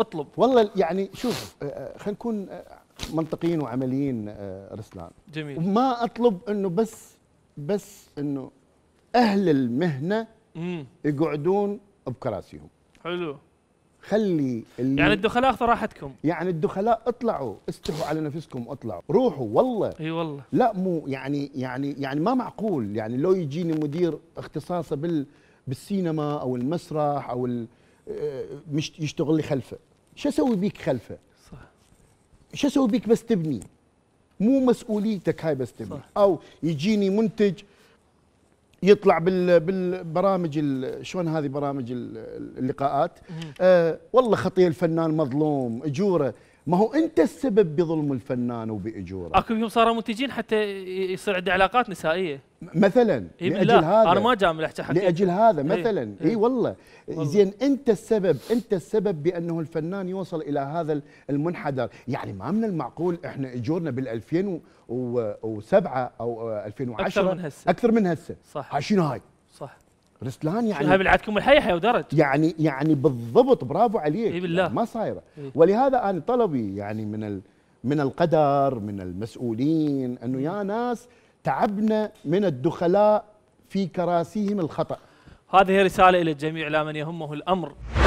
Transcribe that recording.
اطلب والله يعني شوف آه، آه، خلينا نكون آه، منطقيين وعمليين رسلان جميل ما اطلب انه بس بس انه اهل المهنه مم. يقعدون بكراسيهم حلو خلي اللي يعني الدخلاء اخذوا راحتكم يعني الدخلاء اطلعوا استحوا على نفسكم اطلعوا روحوا والله اي والله لا مو يعني يعني يعني ما معقول يعني لو يجيني مدير اختصاصه بال بالسينما او المسرح او يشتغل لي خلفه شو اسوي بيك خلفه صح شو اسوي بيك بس تبني مو مسؤوليتك هاي بس تبني صح. او يجيني منتج يطلع بال بالبرامج شلون هذه برامج اللقاءات آه والله خطيه الفنان مظلوم اجوره ما هو انت السبب بظلم الفنان وباجوره اكو يوم صاروا منتجين حتى يصير عنده علاقات نسائيه مثلا إيه لاجل لا هذا انا ما جامل احكي حقيقه لاجل هذا مثلا اي إيه, إيه والله, والله زين انت السبب انت السبب بانه الفنان يوصل الى هذا المنحدر يعني ما من المعقول احنا اجورنا بال 2007 او 2010 اكثر من هسه اكثر من هسه صح عايشين هاي صح رسلان يعني هاي بلعتكم الحي حي ودرج يعني يعني بالضبط برافو عليك إيه بالله يعني ما صايره إيه؟ ولهذا انا طلبي يعني من ال من القدر من المسؤولين انه يا ناس تعبنا من الدخلاء في كراسيهم الخطا هذه رساله الى الجميع لا من يهمه الامر